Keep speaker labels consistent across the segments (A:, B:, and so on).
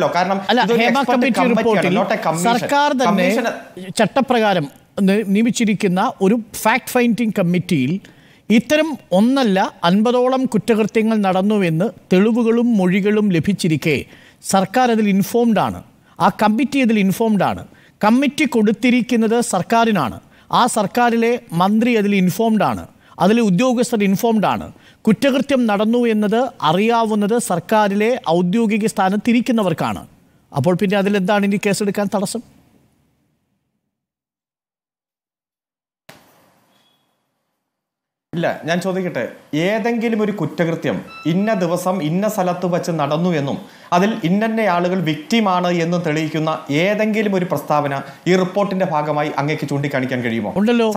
A: ല്ലോ കാരണം അല്ല ഹേമ കമ്മിറ്റി റിപ്പോർട്ടിൽ സർക്കാർ തന്നെ
B: ചട്ടപ്രകാരം നിയമിച്ചിരിക്കുന്ന ഒരു ഫാക്ട് ഫൈൻഡിംഗ് കമ്മിറ്റിയിൽ ഇത്തരം ഒന്നല്ല അൻപതോളം കുറ്റകൃത്യങ്ങൾ നടന്നുവെന്ന് തെളിവുകളും മൊഴികളും ലഭിച്ചിരിക്കെ സർക്കാർ അതിൽ ഇൻഫോംഡ് ആണ് ആ കമ്മിറ്റി അതിൽ ഇൻഫോംഡ് ആണ് കമ്മിറ്റി കൊടുത്തിരിക്കുന്നത് സർക്കാരിനാണ് ആ സർക്കാരിലെ മന്ത്രി അതിൽ ഇൻഫോംഡ് ആണ് അതിലെ ഉദ്യോഗസ്ഥർ ഇൻഫോംഡ് ആണ് കുറ്റകൃത്യം നടന്നു എന്നത് അറിയാവുന്നത് സർക്കാരിലെ ഔദ്യോഗിക സ്ഥാനത്തിരിക്കുന്നവർക്കാണ് അപ്പോൾ പിന്നെ അതിലെന്താണ് ഇനി കേസെടുക്കാൻ തടസ്സം
A: ഇല്ല ഞാൻ ചോദിക്കട്ടെ ഏതെങ്കിലും ഒരു കുറ്റകൃത്യം ഇന്ന ദിവസം ഇന്ന സ്ഥലത്ത് വെച്ച് നടന്നു എന്നും അതിൽ ഇന്നന്നെ ആളുകൾ വിക്റ്റിമാണ് എന്നും തെളിയിക്കുന്ന ഏതെങ്കിലും ഒരു പ്രസ്താവന ഈ റിപ്പോർട്ടിന്റെ ഭാഗമായി അങ്ങേക്ക് ചൂണ്ടിക്കാണിക്കാൻ കഴിയുമോ ഉണ്ടല്ലോ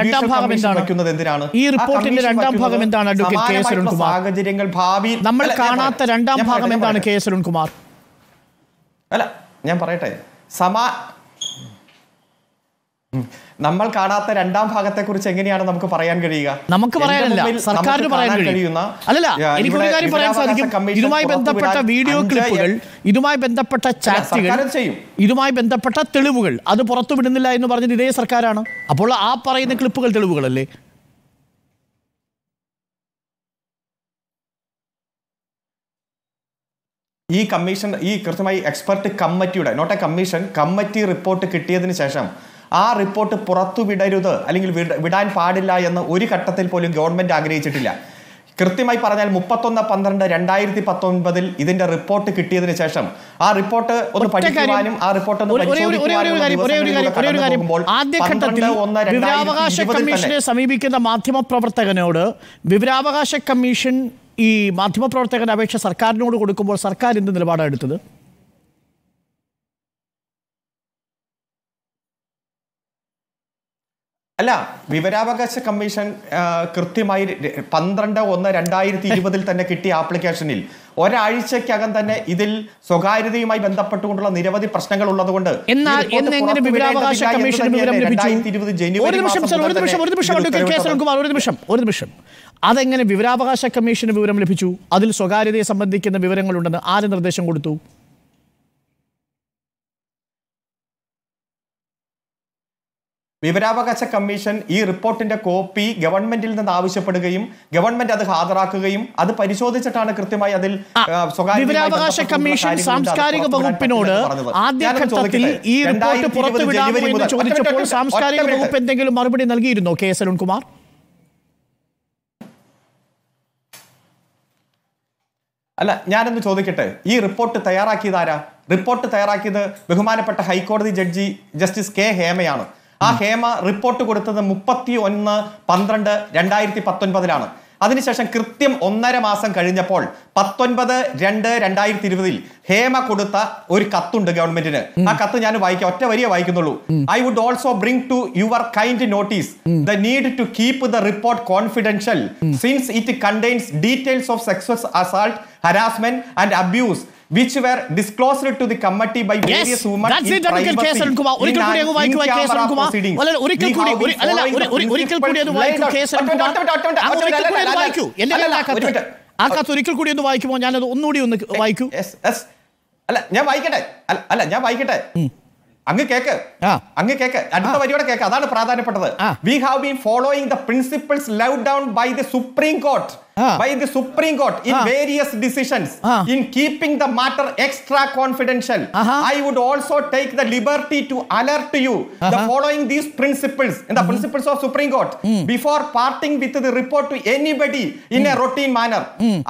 A: രണ്ടാം ഭാഗം എന്താണ് എന്തിനാണ് ഈ റിപ്പോർട്ടിന്റെ രണ്ടാം ഭാഗം എന്താണ്
B: സാഹചര്യങ്ങൾ ഭാവി നമ്മൾ കാണാത്ത രണ്ടാം ഭാഗം എന്താണ് കെ എസ് അരുൺകുമാർ
A: അല്ല ഞാൻ പറയട്ടെ സമാ നമ്മൾ കാണാത്ത രണ്ടാം ഭാഗത്തെ കുറിച്ച് എങ്ങനെയാണ് നമുക്ക് പറയാൻ കഴിയുക നമുക്ക് പറയാനില്ല സർക്കാരിന് പറയാൻ കഴിയുന്ന അല്ലല്ല എനിക്കൊരു കാര്യം പറയാൻ സാധിക്കും ഇതുമായി ബന്ധപ്പെട്ട വീഡിയോ ക്ലിപ്പുകൾ ഇതുമായി
B: ബന്ധപ്പെട്ട ചാറ്റുകൾ ഇതുമായി ബന്ധപ്പെട്ട തെളിവുകൾ അത് പുറത്തു വിടുന്നില്ല എന്ന് പറഞ്ഞത് ഇതേ സർക്കാരാണ് അപ്പോൾ ആ പറയുന്ന ക്ലിപ്പുകൾ തെളിവുകളല്ലേ
A: ഈ കമ്മീഷൻ ഈ കൃത്യമായി എക്സ്പെർട്ട് കമ്മിറ്റിയുടെ not a commission committee report കിട്ടിയതിന് ശേഷം ആ റിപ്പോർട്ട് പുറത്തു വിടരുത് അല്ലെങ്കിൽ വിടാൻ പാടില്ല എന്ന് ഒരു ഘട്ടത്തിൽ പോലും ഗവൺമെൻറ് ആഗ്രഹിച്ചിട്ടില്ല കൃത്യമായി പറഞ്ഞാൽ മുപ്പത്തൊന്ന് പന്ത്രണ്ട് രണ്ടായിരത്തി പത്തൊൻപതിൽ ഇതിന്റെ റിപ്പോർട്ട് കിട്ടിയതിന് ശേഷം ആ റിപ്പോർട്ട് ഒന്ന് പഠിക്കാനും ആ റിപ്പോർട്ട് വിവരാവകാശ കമ്മീഷനെ
B: സമീപിക്കുന്ന മാധ്യമപ്രവർത്തകനോട് വിവരാവകാശ കമ്മീഷൻ ഈ മാധ്യമപ്രവർത്തകന്റെ അപേക്ഷ സർക്കാരിനോട് കൊടുക്കുമ്പോൾ സർക്കാർ എന്ത് നിലപാടാണ് എടുത്തത്
A: അല്ല വിവരാവകാശ കമ്മീഷൻ കൃത്യമായി പന്ത്രണ്ട് ഒന്ന് രണ്ടായിരത്തി ഇരുപതിൽ തന്നെ കിട്ടിയ ആപ്ലിക്കേഷനിൽ ഒരാഴ്ചക്കകം തന്നെ ഇതിൽ സ്വകാര്യതയുമായി ബന്ധപ്പെട്ടുകൊണ്ടുള്ള നിരവധി പ്രശ്നങ്ങൾ ഉള്ളതുകൊണ്ട്
B: ഒരു നിമിഷം അതെങ്ങനെ വിവരാവകാശ കമ്മീഷന് വിവരം ലഭിച്ചു അതിൽ സ്വകാര്യതയെ സംബന്ധിക്കുന്ന വിവരങ്ങളുണ്ടെന്ന് ആര് നിർദ്ദേശം കൊടുത്തു
A: വിവരാവകാശ കമ്മീഷൻ ഈ റിപ്പോർട്ടിന്റെ കോപ്പി ഗവൺമെന്റിൽ നിന്ന് ആവശ്യപ്പെടുകയും ഗവൺമെന്റ് അത് ഹാജരാക്കുകയും അത് പരിശോധിച്ചിട്ടാണ് കൃത്യമായി അതിൽ വിവരാവകാശ കമ്മീഷൻ സാംസ്കാരിക വകുപ്പിനോട് ആദ്യഘട്ടത്തിൽ ഈ റിപ്പോർട്ട് പുറത്തുവിടാമോ എന്ന് ചോദിച്ചപ്പോൾ സാംസ്കാരിക വകുപ്പ്
B: എന്തെങ്കിലും മറുപടി നൽകിയിരുന്നോ കെ എസ് അരുൺകുമാർ
A: അല്ല ഞാനൊന്ന് ചോദിക്കട്ടെ ഈ റിപ്പോർട്ട് തയ്യാറാക്കിയതാരാ റിപ്പോർട്ട് തയ്യാറാക്കിയത് ബഹുമാനപ്പെട്ട ഹൈക്കോടതി ജഡ്ജി ജസ്റ്റിസ് കെ ഹേമയാണ് ആ ഹേമ റിപ്പോർട്ട് കൊടുത്തത് മുപ്പത്തി ഒന്ന് പന്ത്രണ്ട് രണ്ടായിരത്തി പത്തൊൻപതിലാണ് അതിനുശേഷം കൃത്യം ഒന്നര മാസം കഴിഞ്ഞപ്പോൾ പത്തൊൻപത് രണ്ട് രണ്ടായിരത്തി ഇരുപതിൽ ഹേമ കൊടുത്ത ഒരു കത്തുണ്ട് ഗവൺമെന്റിന് ആ കത്ത് ഞാൻ വായിക്കാം ഒറ്റ വരിയെ വായിക്കുന്നുള്ളൂ I would also bring to your kind notice the need to keep the report confidential since it contains details of sexual assault harassment and abuse which were disclosed to the committee by various yes, women that's in it നമുക്ക് case എടുക്കുക ഒരിക്കൽ കൂടി അങ്ങ് വായിക്കുക case എടുക്കുക അല്ല ഒരിക്കൽ കൂടി അല്ല ഒരിക്കൽ കൂടി അത് വായിക്കൂ കേസ് എടുക്കുക ഒരിക്കൽ കൂടി അത് വായിക്കൂ എൻ്റെ കയ്യിൽ ആ കത്ത് ആ കത്ത് ഒരിക്കൽ കൂടി ഒന്ന് വായിക്കുമോ ഞാനത് ഒന്നുകൂടി ഒന്ന് വായിക്കൂ അല്ല ഞാൻ വായിക്കട്ടെ അല്ല ഞാൻ വായിക്കട്ടെ അങ്ങ് കേക്ക് അങ്ങ് കേക്ക് അടുത്ത വരിയോടെ കേക്ക് അതാണ് പ്രാധാന്യപ്പെട്ടത് we have been following the principles laid down by the supreme court by the supreme court in various decisions in keeping the matter extra confidential I would also take the liberty to alert you the following these principles the principles of supreme court before parting with the report to anybody in a routine manner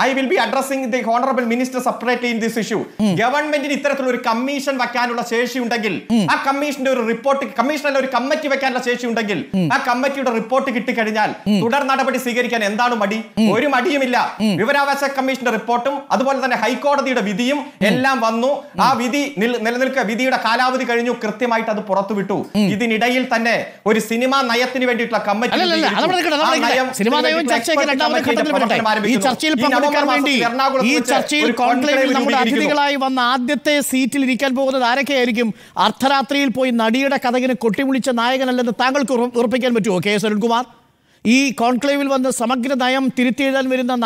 A: I will be addressing the honourable minister separate in this issue ഗവൺമെന്റിന് ഇത്തരത്തിലുള്ള ഒരു commission വെക്കാനുള്ള ശേഷി ഉണ്ടെങ്കിൽ ആ കമ്മീഷന്റെ ഒരു report അല്ല ഒരു കമ്മിറ്റി വെക്കാനുള്ള ശേഷി ഉണ്ടെങ്കിൽ ആ കമ്മിറ്റിയുടെ റിപ്പോർട്ട് കിട്ടിക്കഴിഞ്ഞാൽ തുടർ നടപടി സ്വീകരിക്കാൻ എന്താണ് മടി ഒരു മടിയുമില്ല വിവരാവകാശ കമ്മീഷന്റെ റിപ്പോർട്ടും അതുപോലെ തന്നെ ഹൈക്കോടതിയുടെ വിധിയും എല്ലാം വന്നു ആ വിധി നിലനിൽക്കുക വിധിയുടെ കാലാവധി കഴിഞ്ഞു കൃത്യമായിട്ട് അത് പുറത്തുവിട്ടു ഇതിനിടയിൽ തന്നെ ഒരു സിനിമാ നയത്തിന് വേണ്ടിയിട്ടുള്ള കമ്മിറ്റി
B: വന്ന ആദ്യത്തെ സീറ്റിൽ ഇരിക്കാൻ പോകുന്നത് ആരൊക്കെയായിരിക്കും അർദ്ധരാത്രിയിൽ പോയി നടിയുടെ കഥകിന് കൊട്ടിമുളിച്ച നായകനല്ലെന്ന് താങ്കൾക്ക് ഉറപ്പിക്കാൻ പറ്റുമോ കെ എസ് അരുൺകുമാർ ഈ കോൺക്ലേവിൽ വന്ന് സമഗ്ര നയം തിരുത്തിയെഴുതാൻ വരുന്ന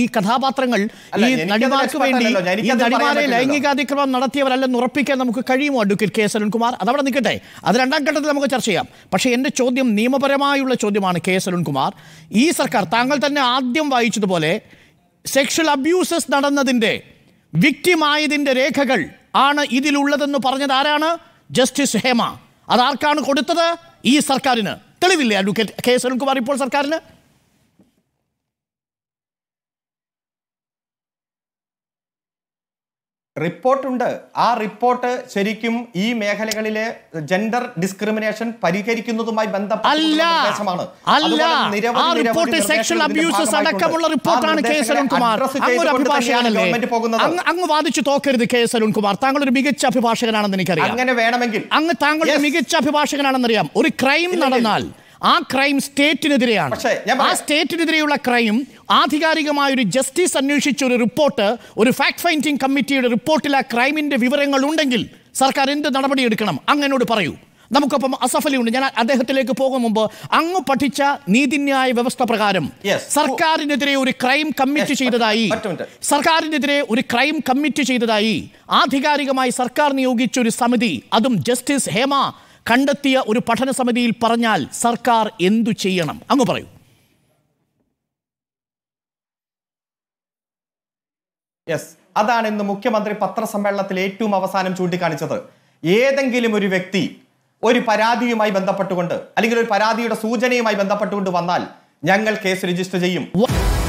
B: ഈ കഥാപാത്രങ്ങൾ ഈ നടിമാർക്ക് വേണ്ടി ഈ നടിമാരെ ലൈംഗികാതിക്രമം നടത്തിയവരല്ലെന്ന് ഉറപ്പിക്കാൻ നമുക്ക് കഴിയുമോ അഡ്വക്കേറ്റ് കെ എസ് അരുൺകുമാർ അതവിടെ നിൽക്കട്ടെ അത് രണ്ടാം ഘട്ടത്തിൽ നമുക്ക് ചർച്ച ചെയ്യാം പക്ഷേ എൻ്റെ ചോദ്യം നിയമപരമായുള്ള ചോദ്യമാണ് കെ എസ് അരുൺകുമാർ ഈ സർക്കാർ താങ്കൾ തന്നെ ആദ്യം വായിച്ചതുപോലെ സെക്ഷൽ അബ്യൂസസ് നടന്നതിൻ്റെ വിക്റ്റിമായതിൻ്റെ രേഖകൾ ആണ് ഇതിലുള്ളതെന്ന് പറഞ്ഞത് ആരാണ് ജസ്റ്റിസ് ഹേമ അതാർക്കാണ് കൊടുത്തത് ഈ സർക്കാരിന് തെളിവില്ലേ അഡ്വക്കേറ്റ് കെ സുനിൽകുമാർ ഇപ്പോൾ സർക്കാരിന്
A: റിപ്പോർട്ടുണ്ട് ആ റിപ്പോർട്ട് ശരിക്കും ഈ മേഖലകളിലെ ജെൻഡർ ഡിസ്ക്രിമിനേഷൻ പരിഹരിക്കുന്നതുമായി ബന്ധപ്പെട്ട അടക്കമുള്ള റിപ്പോർട്ടാണ്
B: അങ്ങ് വാദിച്ചു തോക്കരുത് കെ എസ് അരുൺകുമാർ താങ്കൾ ഒരു മികച്ച അഭിഭാഷകനാണെന്ന് എനിക്കറിയാം അങ്ങനെ വേണമെങ്കിൽ അങ്ങ് താങ്കൾ മികച്ച അഭിഭാഷകനാണെന്നറിയാം ഒരു ക്രൈം നടന്നാൽ ആ ക്രൈം സ്റ്റേറ്റിനെതിരെയാണ് ആ സ്റ്റേറ്റിനെതിരെയുള്ള ക്രൈം ആധികാരികമായ ഒരു ജസ്റ്റിസ് അന്വേഷിച്ച ഒരു റിപ്പോർട്ട് ഒരു ഫാക്ട് ഫൈൻഡിങ് കമ്മിറ്റിയുടെ റിപ്പോർട്ടിൽ ആ ക്രൈമിന്റെ വിവരങ്ങൾ ഉണ്ടെങ്കിൽ സർക്കാർ എന്ത് നടപടിയെടുക്കണം അങ്ങനോട് പറയൂ നമുക്കപ്പം അസഫലിയുണ്ട് ഞാൻ അദ്ദേഹത്തിലേക്ക് പോകും മുമ്പ് അങ്ങ് പഠിച്ച നീതിന്യായ വ്യവസ്ഥ പ്രകാരം സർക്കാരിനെതിരെ ഒരു ക്രൈം കമ്മിറ്റ് ചെയ്തതായി സർക്കാരിനെതിരെ ഒരു ക്രൈം കമ്മിറ്റ് ചെയ്തതായി ആധികാരികമായി സർക്കാർ നിയോഗിച്ച ഒരു സമിതി അതും ജസ്റ്റിസ് ഹേമ കണ്ടെത്തിയ ഒരു പഠന സമിതിയിൽ പറഞ്ഞാൽ സർക്കാർ എന്തു ചെയ്യണം അങ്ങ് പറയൂ
A: യെസ് അതാണ് ഇന്ന് മുഖ്യമന്ത്രി പത്രസമ്മേളനത്തിൽ ഏറ്റവും അവസാനം ചൂണ്ടിക്കാണിച്ചത് ഏതെങ്കിലും ഒരു വ്യക്തി ഒരു പരാതിയുമായി ബന്ധപ്പെട്ടുകൊണ്ട് അല്ലെങ്കിൽ ഒരു പരാതിയുടെ സൂചനയുമായി ബന്ധപ്പെട്ടുകൊണ്ട് വന്നാൽ ഞങ്ങൾ കേസ് രജിസ്റ്റർ ചെയ്യും